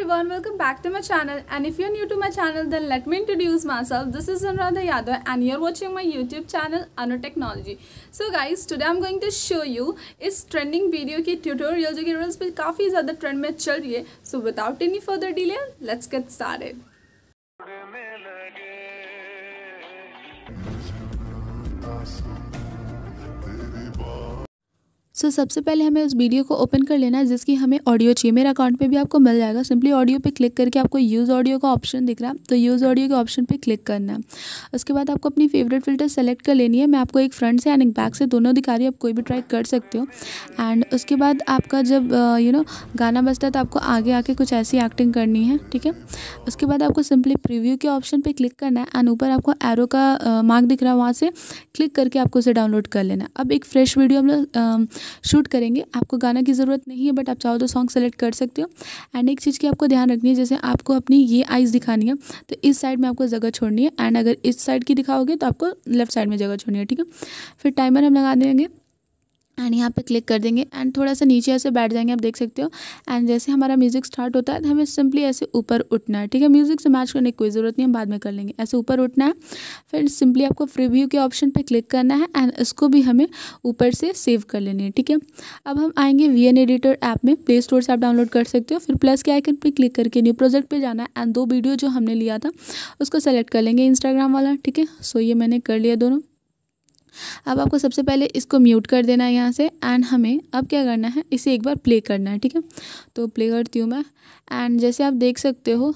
everyone welcome back to my channel and if you're new to my channel then let me introduce myself this is Anuradha Yadav and you're watching my youtube channel Anu Technology so guys today I'm going to show you is trending video ki tutorial jo ki reels pe kafi zyada trend mein chal rahi hai so without any further delay let's get started so so, सबसे पहले हमें उस video को open कर लेना है जिसकी हमें ऑडियो चाहिए मेरे अकाउंट में भी आपको मिल जाएगा सिंपली ऑडियो पे क्लिक करके आपको यूज़ ऑडियो का ऑप्शन दिख रहा है तो यूज़ ऑडियो के ऑप्शन पे क्लिक करना है उसके बाद आपको अपनी फेवरेट फ़िल्टर सेलेक्ट कर लेनी है मैं आपको एक फ्रंट से एंड एक बैक से दोनों दिखा रही हूँ आप कोई भी ट्राई कर सकते हो एंड उसके बाद आपका जब यू नो गाना बजता है तो आपको आगे आके कुछ ऐसी एक्टिंग करनी है ठीक है उसके बाद आपको सिंपली प्रिव्यू के ऑप्शन पर क्लिक करना है एंड ऊपर आपको एरो का मार्क दिख रहा है वहाँ से क्लिक करके आपको उसे डाउनलोड कर लेना है अब एक फ्रेश वीडियो हम लोग शूट करेंगे आपको गाना की ज़रूरत नहीं है बट आप चाहो तो सॉन्ग सेलेक्ट कर सकते हो एंड एक चीज़ की आपको ध्यान रखनी है जैसे आपको अपनी ये आइज़ दिखानी है तो इस साइड में आपको जगह छोड़नी है एंड अगर इस साइड की दिखाओगे तो आपको लेफ्ट साइड में जगह छोड़नी है ठीक है फिर टाइमर हम लगा देंगे एंड यहाँ पे क्लिक कर देंगे एंड थोड़ा सा नीचे ऐसे बैठ जाएंगे आप देख सकते हो एंड जैसे हमारा म्यूज़िक स्टार्ट होता है तो हमें सिंपली ऐसे ऊपर उठना है ठीक है म्यूज़िक से मैच करने की कोई ज़रूरत नहीं हम बाद में कर लेंगे ऐसे ऊपर उठना है फिर सिंपली आपको फ्री व्यू के ऑप्शन पर क्लिक करना है एंड इसको भी हमें ऊपर से सेव कर लेनी है ठीक है अब हम आएंगे वी एन एडिटर ऐप में प्ले स्टोर से आप डाउनलोड कर सकते हो फिर प्लस के आइकन पर क्लिक करके न्यू प्रोजेक्ट पर जाना है एंड दो वीडियो जो हमने लिया था उसको सेलेक्ट कर लेंगे इंस्टाग्राम वाला ठीक है सो ये मैंने कर लिया दोनों अब आपको सबसे पहले इसको म्यूट कर देना है यहाँ से एंड हमें अब क्या करना है इसे एक बार प्ले करना है ठीक है तो प्ले करती हूँ मैं एंड जैसे आप देख सकते हो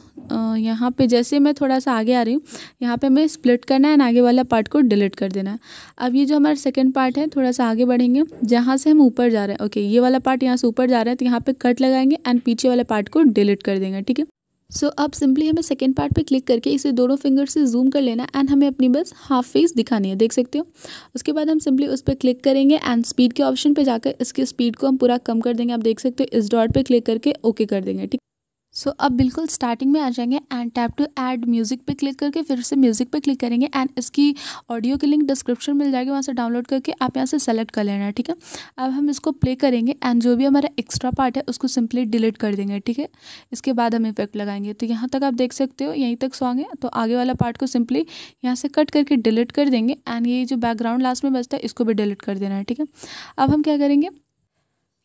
यहाँ पे जैसे मैं थोड़ा सा आगे आ रही हूँ यहाँ पे हमें स्प्लिट करना है एंड आगे वाला पार्ट को डिलीट कर देना है अब ये जो हमारा सेकेंड पार्ट है थोड़ा सा आगे बढ़ेंगे जहाँ से हम ऊपर जा रहे हैं ओके ये वाला पार्ट यहाँ से ऊपर जा रहे हैं तो यहाँ पर कट लगाएंगे एंड पीछे वाले पार्ट को डिलीट कर देंगे ठीक है सो अब सिंपली हमें सेकेंड पार्ट पे क्लिक करके इसे दोनों फिंगर से जूम कर लेना एंड हमें अपनी बस हाफ फेस दिखानी है देख सकते हो उसके बाद हम सिंपली उस पर क्लिक करेंगे एंड स्पीड के ऑप्शन पे जाकर इसकी स्पीड को हम पूरा कम कर देंगे आप देख सकते हो इस डॉट पे क्लिक करके ओके कर देंगे ठीक सो so, अब बिल्कुल स्टार्टिंग में आ जाएंगे and tap to add music पे क्लिक करके फिर से म्यूज़िक पे क्लिक करेंगे एंड इसकी ऑडियो की लिंक डिस्क्रिप्शन मिल जाएगी वहाँ से डाउनलोड करके आप यहाँ से सेलेक्ट कर लेना है ठीक है अब हम इसको प्ले करेंगे एंड जो भी हमारा एक्स्ट्रा पार्ट है उसको सिंपली डिलीट कर देंगे ठीक है इसके बाद हम इफेक्ट लगाएंगे तो यहाँ तक आप देख सकते हो यहीं तक सॉन्ग है तो आगे वाला पार्ट को सिंपली यहाँ से कट करके डिलीट कर देंगे एंड ये जो बैकग्राउंड लास्ट में बचता है इसको भी डिलीट कर देना है ठीक है अब हम क्या करेंगे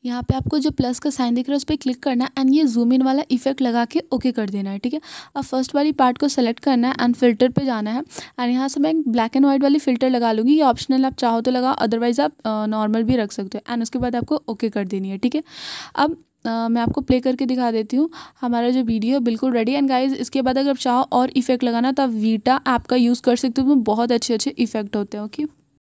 यहाँ पे आपको जो प्लस का साइन दिख रहा है उस पर क्लिक करना है एंड ये जूम इन वाला इफेक्ट लगा के ओके कर देना है ठीक है अब फर्स्ट वाली पार्ट को सेलेक्ट करना है एंड फिल्टर पे जाना है एंड यहाँ से मैं ब्लैक एंड वाइट वाली फिल्टर लगा लूँगी ये ऑप्शनल आप चाहो तो लगाओ अदरवाइज़ आप नॉर्मल भी रख सकते हो एंड उसके बाद आपको ओके कर देनी है ठीक है अब Uh, मैं आपको प्ले करके दिखा देती हूँ हमारा जो वीडियो बिल्कुल रेडी एंड गाइज इसके बाद अगर आप चाहो और इफेक्ट लगाना तो आप वीटा ऐप का यूज़ कर सकते हो बहुत अच्छे अच्छे इफेक्ट होते हैं ओके